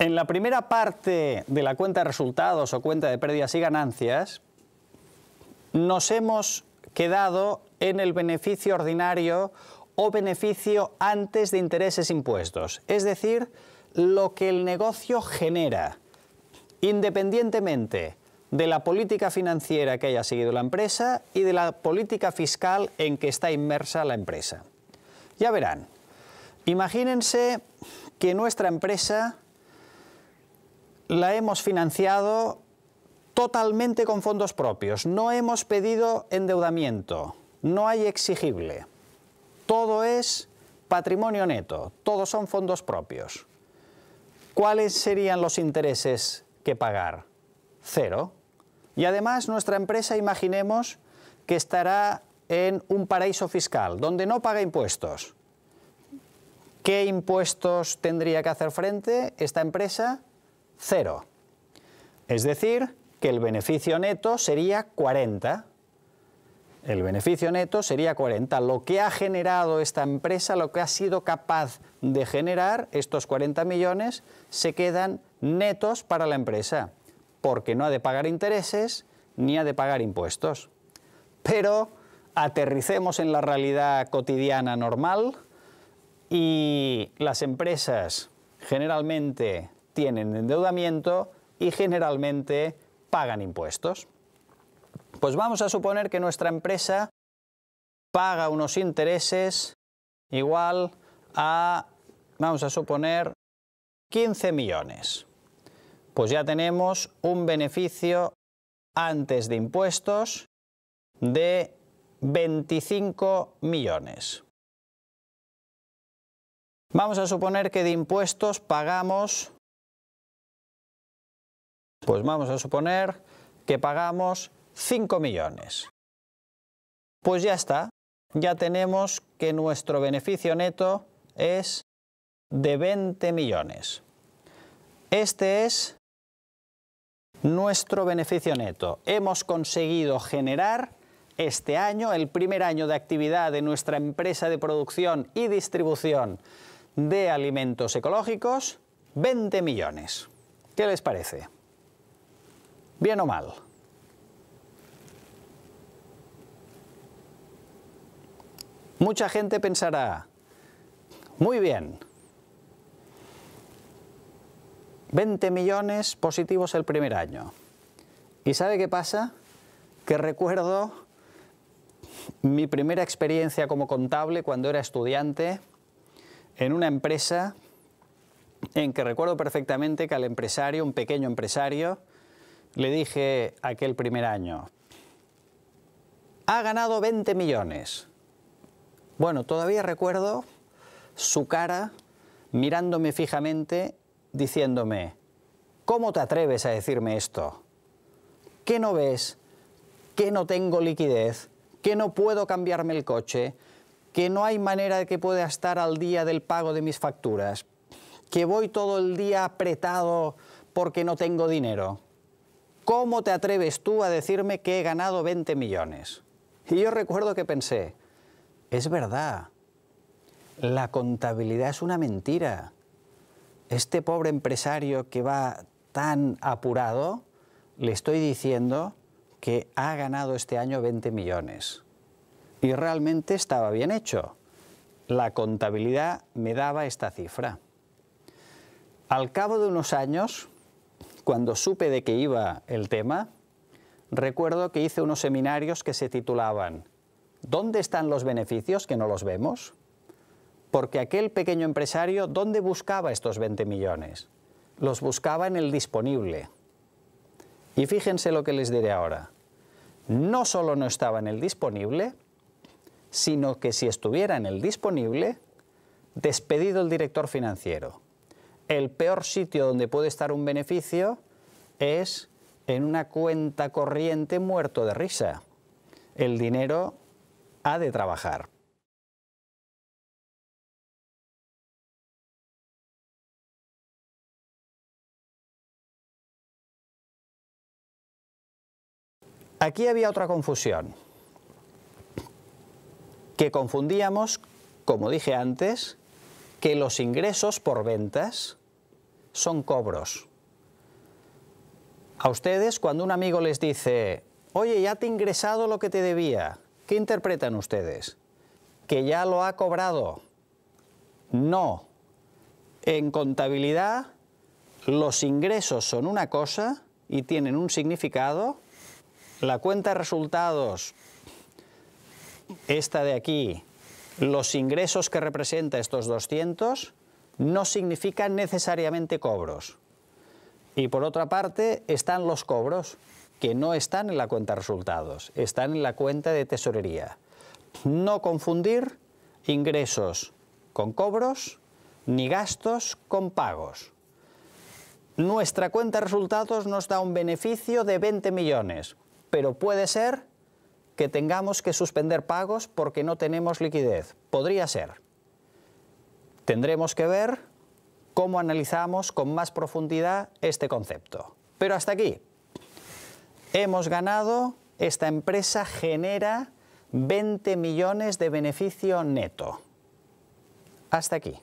En la primera parte de la cuenta de resultados o cuenta de pérdidas y ganancias, nos hemos quedado en el beneficio ordinario o beneficio antes de intereses impuestos, es decir, lo que el negocio genera, independientemente de la política financiera que haya seguido la empresa y de la política fiscal en que está inmersa la empresa. Ya verán, imagínense que nuestra empresa la hemos financiado totalmente con fondos propios. No hemos pedido endeudamiento. No hay exigible. Todo es patrimonio neto. Todos son fondos propios. ¿Cuáles serían los intereses que pagar? Cero. Y además nuestra empresa, imaginemos, que estará en un paraíso fiscal, donde no paga impuestos. ¿Qué impuestos tendría que hacer frente esta empresa? Cero. Es decir, que el beneficio neto sería 40. El beneficio neto sería 40. Lo que ha generado esta empresa, lo que ha sido capaz de generar, estos 40 millones, se quedan netos para la empresa, porque no ha de pagar intereses ni ha de pagar impuestos. Pero aterricemos en la realidad cotidiana normal y las empresas generalmente tienen endeudamiento y generalmente pagan impuestos. Pues vamos a suponer que nuestra empresa paga unos intereses igual a, vamos a suponer, 15 millones. Pues ya tenemos un beneficio antes de impuestos de 25 millones. Vamos a suponer que de impuestos pagamos pues vamos a suponer que pagamos 5 millones. Pues ya está, ya tenemos que nuestro beneficio neto es de 20 millones. Este es nuestro beneficio neto. Hemos conseguido generar este año, el primer año de actividad de nuestra empresa de producción y distribución de alimentos ecológicos, 20 millones. ¿Qué les parece? bien o mal. Mucha gente pensará, muy bien, 20 millones positivos el primer año. ¿Y sabe qué pasa? Que recuerdo mi primera experiencia como contable cuando era estudiante en una empresa en que recuerdo perfectamente que al empresario, un pequeño empresario, le dije aquel primer año, ha ganado 20 millones. Bueno, todavía recuerdo su cara mirándome fijamente, diciéndome, ¿cómo te atreves a decirme esto? ¿Qué no ves? ¿Que no tengo liquidez? ¿Que no puedo cambiarme el coche? ¿Que no hay manera de que pueda estar al día del pago de mis facturas? ¿Que voy todo el día apretado porque no tengo dinero? ¿cómo te atreves tú a decirme que he ganado 20 millones? Y yo recuerdo que pensé, es verdad, la contabilidad es una mentira. Este pobre empresario que va tan apurado, le estoy diciendo que ha ganado este año 20 millones. Y realmente estaba bien hecho. La contabilidad me daba esta cifra. Al cabo de unos años, cuando supe de qué iba el tema, recuerdo que hice unos seminarios que se titulaban ¿Dónde están los beneficios que no los vemos? Porque aquel pequeño empresario, ¿dónde buscaba estos 20 millones? Los buscaba en el disponible. Y fíjense lo que les diré ahora. No solo no estaba en el disponible, sino que si estuviera en el disponible, despedido el director financiero el peor sitio donde puede estar un beneficio es en una cuenta corriente muerto de risa. El dinero ha de trabajar. Aquí había otra confusión, que confundíamos, como dije antes, que los ingresos por ventas son cobros. A ustedes, cuando un amigo les dice, oye, ya te he ingresado lo que te debía, ¿qué interpretan ustedes? ¿Que ya lo ha cobrado? No. En contabilidad, los ingresos son una cosa y tienen un significado. La cuenta de resultados, esta de aquí, los ingresos que representa estos 200, no significan necesariamente cobros. Y por otra parte están los cobros, que no están en la cuenta resultados, están en la cuenta de tesorería. No confundir ingresos con cobros ni gastos con pagos. Nuestra cuenta de resultados nos da un beneficio de 20 millones, pero puede ser que tengamos que suspender pagos porque no tenemos liquidez. Podría ser. Tendremos que ver cómo analizamos con más profundidad este concepto. Pero hasta aquí. Hemos ganado, esta empresa genera 20 millones de beneficio neto. Hasta aquí.